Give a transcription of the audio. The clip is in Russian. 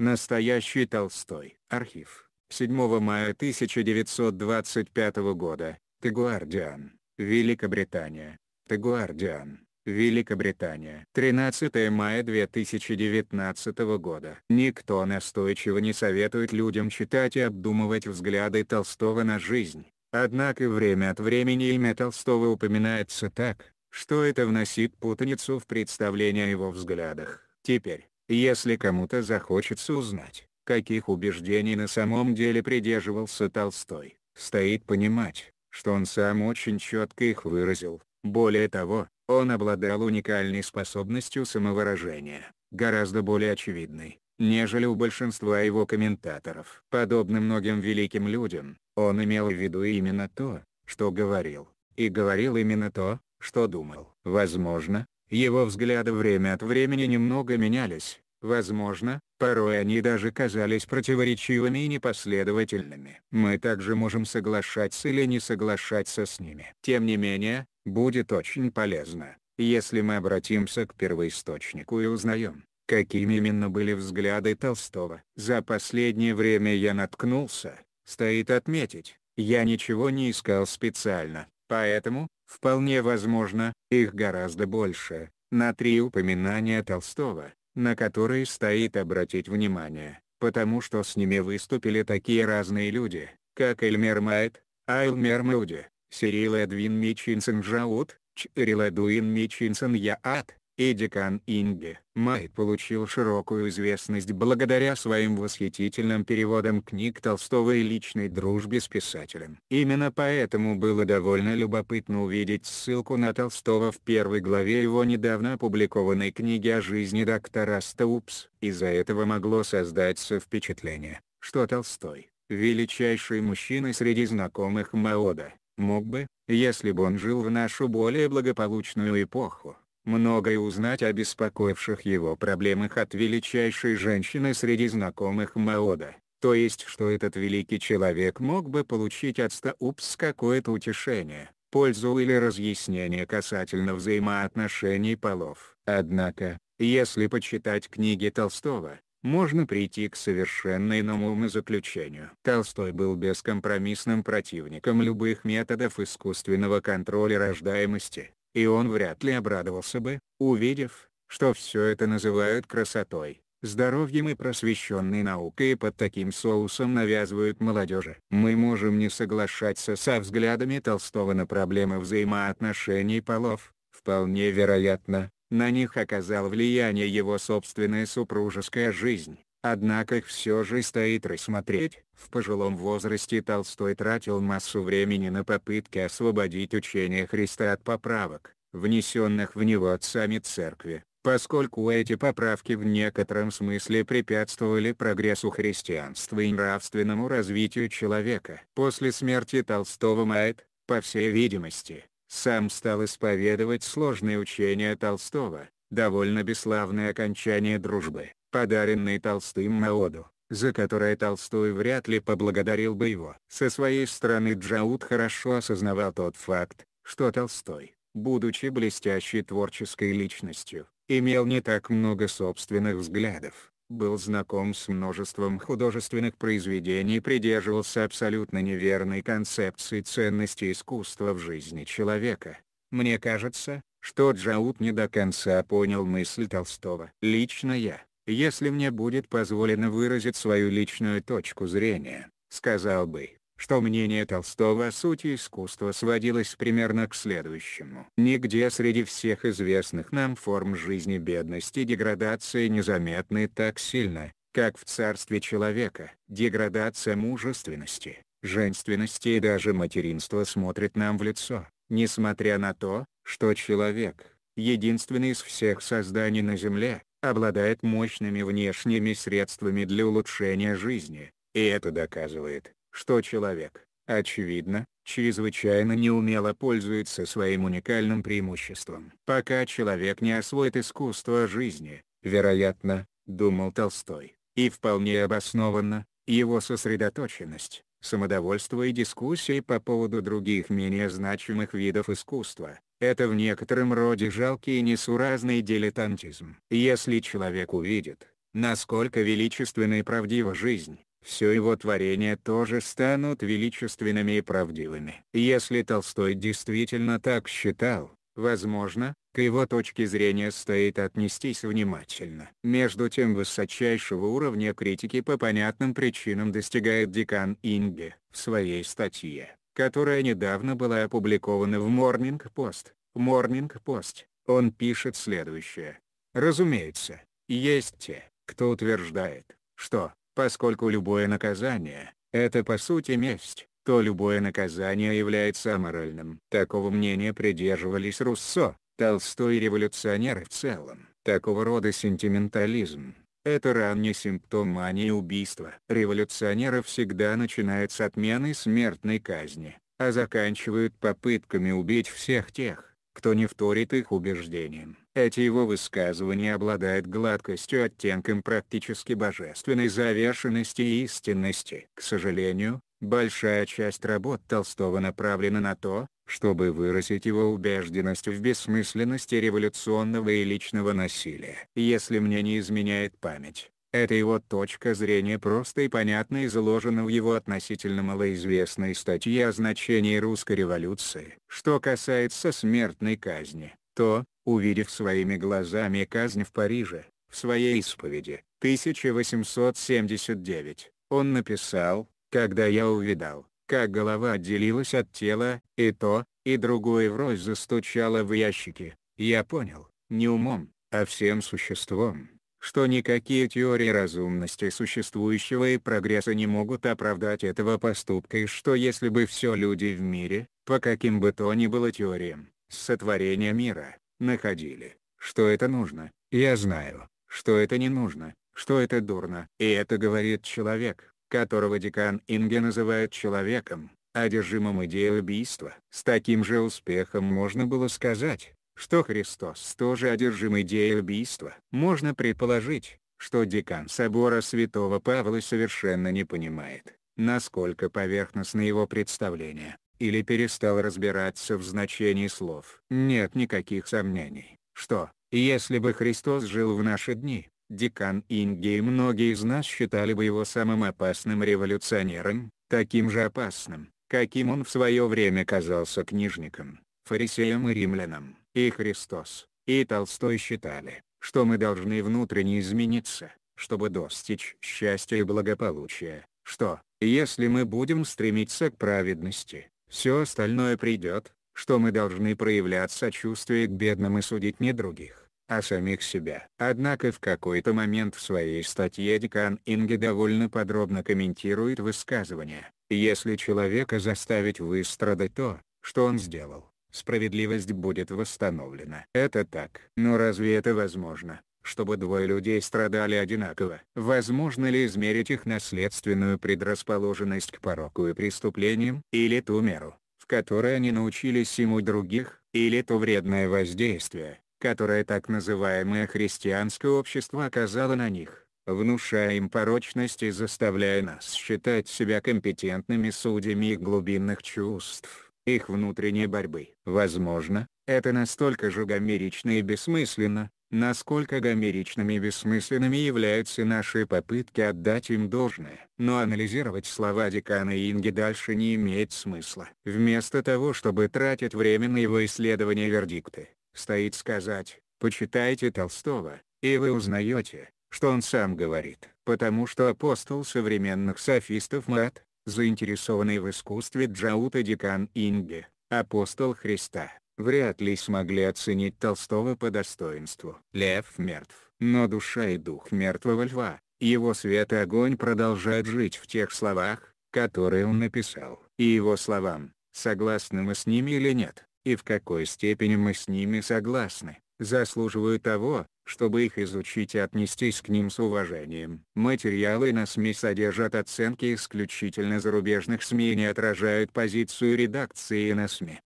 Настоящий Толстой. Архив. 7 мая 1925 года. The Guardian. Великобритания. The Guardian. Великобритания. 13 мая 2019 года. Никто настойчиво не советует людям читать и обдумывать взгляды Толстого на жизнь. Однако время от времени имя Толстого упоминается так, что это вносит путаницу в представление о его взглядах. Теперь, если кому-то захочется узнать, каких убеждений на самом деле придерживался Толстой, стоит понимать, что он сам очень четко их выразил. Более того, он обладал уникальной способностью самовыражения, гораздо более очевидной, нежели у большинства его комментаторов. Подобно многим великим людям, он имел в виду именно то, что говорил, и говорил именно то, что думал. Возможно, его взгляды время от времени немного менялись, возможно, порой они даже казались противоречивыми и непоследовательными. Мы также можем соглашаться или не соглашаться с ними. Тем не менее, будет очень полезно, если мы обратимся к первоисточнику и узнаем, какими именно были взгляды Толстого. За последнее время я наткнулся, стоит отметить, я ничего не искал специально, поэтому, Вполне возможно, их гораздо больше, на три упоминания Толстого, на которые стоит обратить внимание, потому что с ними выступили такие разные люди, как Эльмер Майт, Айлмер Мауди, Сирил Эдвин Мичинсон Жаут, Чирил Эдуин Мичинсон Яат, Эдикан Инги Майт получил широкую известность благодаря своим восхитительным переводам книг Толстого и личной дружбе с писателем. Именно поэтому было довольно любопытно увидеть ссылку на Толстого в первой главе его недавно опубликованной книги о жизни доктора Стаупс. Из-за этого могло создаться впечатление, что Толстой, величайший мужчина среди знакомых Маода, мог бы, если бы он жил в нашу более благополучную эпоху, многое узнать о беспокоивших его проблемах от величайшей женщины среди знакомых Маода. То есть что этот великий человек мог бы получить от Стаупс какое-то утешение, пользу или разъяснение касательно взаимоотношений полов. Однако, если почитать книги Толстого, можно прийти к совершенно иному умозаключению. Толстой был бескомпромиссным противником любых методов искусственного контроля рождаемости и он вряд ли обрадовался бы, увидев, что все это называют красотой, здоровьем и просвещенной наукой и под таким соусом навязывают молодежи. Мы можем не соглашаться со взглядами Толстого на проблемы взаимоотношений полов, вполне вероятно, на них оказал влияние его собственная супружеская жизнь. Однако их все же стоит рассмотреть. В пожилом возрасте Толстой тратил массу времени на попытки освободить учение Христа от поправок, внесенных в него отцами церкви, поскольку эти поправки в некотором смысле препятствовали прогрессу христианства и нравственному развитию человека. После смерти Толстого Майт, по всей видимости, сам стал исповедовать сложные учения Толстого, довольно бесславное окончание дружбы подаренный Толстым Маоду, за которое Толстой вряд ли поблагодарил бы его. Со своей стороны Джаут хорошо осознавал тот факт, что Толстой, будучи блестящей творческой личностью, имел не так много собственных взглядов, был знаком с множеством художественных произведений и придерживался абсолютно неверной концепции ценности искусства в жизни человека. Мне кажется, что Джаут не до конца понял мысль Толстого. Лично я, если мне будет позволено выразить свою личную точку зрения, сказал бы, что мнение Толстого о сути искусства сводилось примерно к следующему. Нигде среди всех известных нам форм жизни бедности и деградации незаметны так сильно, как в царстве человека. Деградация мужественности, женственности и даже материнства смотрит нам в лицо, несмотря на то, что человек — единственный из всех созданий на Земле, обладает мощными внешними средствами для улучшения жизни, и это доказывает, что человек, очевидно, чрезвычайно неумело пользуется своим уникальным преимуществом. Пока человек не освоит искусство жизни, вероятно, думал Толстой, и вполне обоснованно, его сосредоточенность, самодовольство и дискуссии по поводу других менее значимых видов искусства, это в некотором роде жалкий и несуразный дилетантизм. Если человек увидит, насколько величественна и правдива жизнь, все его творения тоже станут величественными и правдивыми. Если Толстой действительно так считал, возможно, к его точке зрения стоит отнестись внимательно. Между тем высочайшего уровня критики по понятным причинам достигает декан Инге в своей статье которая недавно была опубликована в Morning Post. Morning Post. Он пишет следующее. Разумеется, есть те, кто утверждает, что, поскольку любое наказание – это по сути месть, то любое наказание является аморальным. Такого мнения придерживались Руссо, Толстой и революционеры в целом. Такого рода сентиментализм это ранний симптом мании убийства. Революционеры всегда начинают с отмены смертной казни, а заканчивают попытками убить всех тех, кто не вторит их убеждениям. Эти его высказывания обладают гладкостью оттенком практически божественной завершенности и истинности. К сожалению, Большая часть работ Толстого направлена на то, чтобы выразить его убежденность в бессмысленности революционного и личного насилия. Если мне не изменяет память, это его точка зрения просто и понятно изложена в его относительно малоизвестной статье о значении русской революции. Что касается смертной казни, то, увидев своими глазами казнь в Париже, в своей исповеди, 1879, он написал, когда я увидал, как голова отделилась от тела, и то, и другое врозь застучало в ящике, я понял, не умом, а всем существом, что никакие теории разумности существующего и прогресса не могут оправдать этого поступка и что если бы все люди в мире, по каким бы то ни было теориям, сотворения мира, находили, что это нужно, я знаю, что это не нужно, что это дурно. И это говорит человек, которого декан Инге называет человеком, одержимым идеей убийства. С таким же успехом можно было сказать, что Христос тоже одержим идеей убийства. Можно предположить, что декан собора святого Павла совершенно не понимает, насколько поверхностно его представление, или перестал разбираться в значении слов. Нет никаких сомнений, что, если бы Христос жил в наши дни, Декан Ингей многие из нас считали бы его самым опасным революционером, таким же опасным, каким он в свое время казался книжником, фарисеем и римлянам, и Христос, и Толстой считали, что мы должны внутренне измениться, чтобы достичь счастья и благополучия, что, если мы будем стремиться к праведности, все остальное придет, что мы должны проявлять сочувствие к бедным и судить не других а самих себя. Однако в какой-то момент в своей статье Декан Инги довольно подробно комментирует высказывание «Если человека заставить выстрадать то, что он сделал, справедливость будет восстановлена». Это так. Но разве это возможно? чтобы двое людей страдали одинаково. Возможно ли измерить их наследственную предрасположенность к пороку и преступлениям, или ту меру, в которой они научились ему других, или то вредное воздействие, которое так называемое христианское общество оказало на них, внушая им порочность и заставляя нас считать себя компетентными судьями их глубинных чувств, их внутренней борьбы. Возможно, это настолько же гомерично и бессмысленно, насколько гомеричными и бессмысленными являются наши попытки отдать им должное. Но анализировать слова декана Инги дальше не имеет смысла. Вместо того чтобы тратить время на его исследования вердикты, Стоит сказать, почитайте Толстого, и вы узнаете, что он сам говорит. Потому что апостол современных софистов Мат, заинтересованный в искусстве Джаута Дикан Инги, апостол Христа, вряд ли смогли оценить Толстого по достоинству. Лев мертв, но душа и дух мертвого льва, его свет и огонь продолжают жить в тех словах, которые он написал. И его словам, согласны мы с ними или нет, и в какой степени мы с ними согласны, заслуживают того, чтобы их изучить и отнестись к ним с уважением. Материалы на СМИ содержат оценки исключительно зарубежных СМИ и не отражают позицию редакции на СМИ.